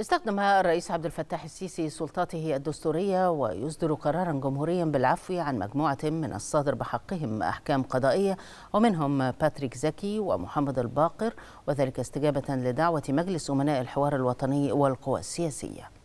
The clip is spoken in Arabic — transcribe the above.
استخدم الرئيس عبد الفتاح السيسي سلطاته الدستورية ويصدر قرارا جمهوريا بالعفو عن مجموعة من الصادر بحقهم أحكام قضائية ومنهم باتريك زكي ومحمد الباقر وذلك استجابة لدعوة مجلس أمناء الحوار الوطني والقوى السياسية